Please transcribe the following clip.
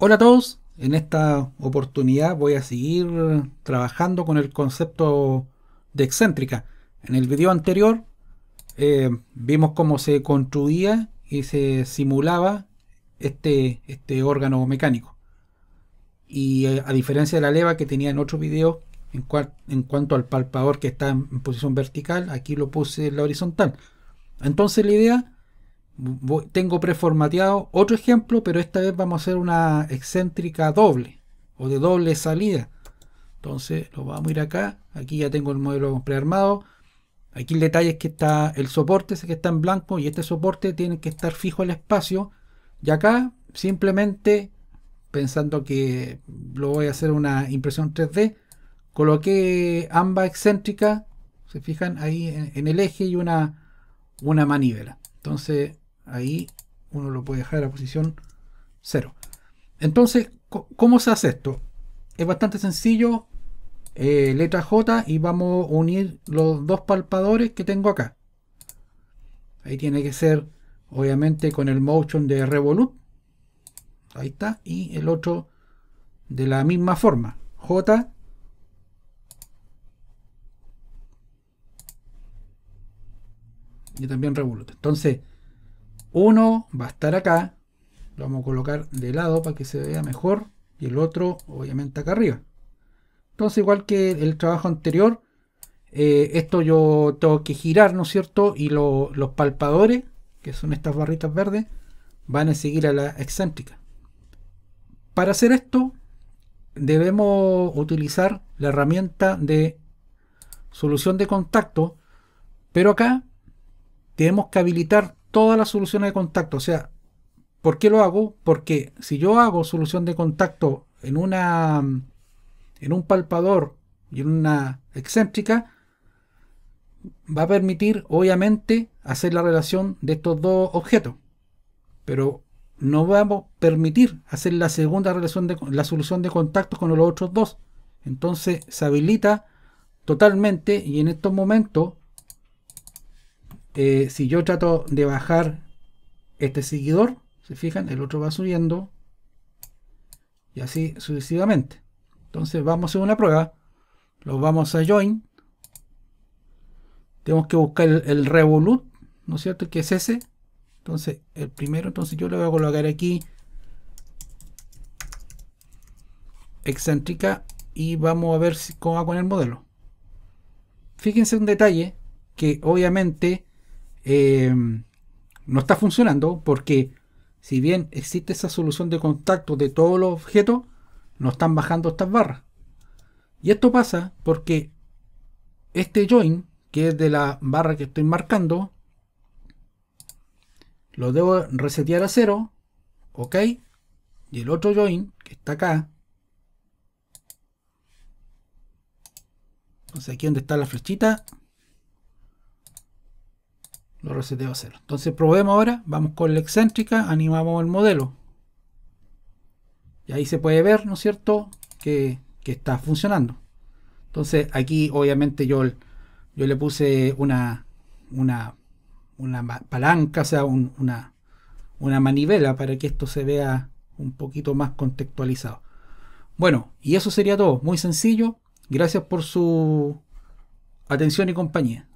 Hola a todos, en esta oportunidad voy a seguir trabajando con el concepto de excéntrica. En el video anterior eh, vimos cómo se construía y se simulaba este, este órgano mecánico. Y eh, a diferencia de la leva que tenía en otro video, en, cuanto al palpador que está en, en posición vertical, aquí lo puse en la horizontal. Entonces la idea tengo preformateado otro ejemplo, pero esta vez vamos a hacer una excéntrica doble o de doble salida. Entonces lo vamos a ir acá. Aquí ya tengo el modelo prearmado. Aquí el detalle es que está el soporte, ese que está en blanco, y este soporte tiene que estar fijo al espacio. Y acá simplemente, pensando que lo voy a hacer una impresión 3D, coloqué ambas excéntricas, se fijan ahí en, el eje y una, una manivela. Entonces Ahí uno lo puede dejar a posición 0. Entonces, ¿cómo se hace esto? Es bastante sencillo. Eh, letra J y vamos a unir los dos palpadores que tengo acá. Ahí tiene que ser, obviamente, con el motion de Revolut. Ahí está. Y el otro de la misma forma. J. Y también Revolut. Entonces, uno va a estar acá. Lo vamos a colocar de lado para que se vea mejor. Y el otro, obviamente, acá arriba. Entonces, igual que el trabajo anterior, eh, esto yo tengo que girar, ¿no es cierto? Y los palpadores, que son estas barritas verdes, van a seguir a la excéntrica. Para hacer esto, debemos utilizar la herramienta de solución de contacto, pero acá tenemos que habilitar todas las soluciones de contacto. O sea, ¿por qué lo hago? Porque si yo hago solución de contacto en una en un palpador y en una excéntrica, va a permitir, obviamente, hacer la relación de estos dos objetos. Pero no vamos a permitir hacer la segunda relación de la solución de contacto con los otros dos. Entonces se habilita totalmente y en estos momentos este, si yo trato de bajar este seguidor, se fijan, el otro va subiendo y así sucesivamente. Entonces vamos a hacer una prueba, lo vamos a join, tenemos que buscar el, revolute revolut, ¿no es cierto? Que es ese. Entonces el primero, entonces yo le voy a colocar aquí excéntrica y vamos a ver si, cómo va con el modelo. Fíjense un detalle que obviamente eh, no está funcionando porque si bien existe esa solución de contacto de todos los objetos, no están bajando estas barras. Y esto pasa porque este join, que es de la barra que estoy marcando, lo debo resetear a cero ok, y el otro join, que está acá, entonces aquí donde está la flechita, se a Entonces probemos ahora, vamos con la excéntrica, animamos el modelo. Y ahí se puede ver, ¿no es cierto?, que, está funcionando. Entonces aquí obviamente yo, yo le puse una, una, una palanca, o sea, una, una manivela para que esto se vea un poquito más contextualizado. Bueno, y eso sería todo. Muy sencillo. Gracias por su atención y compañía.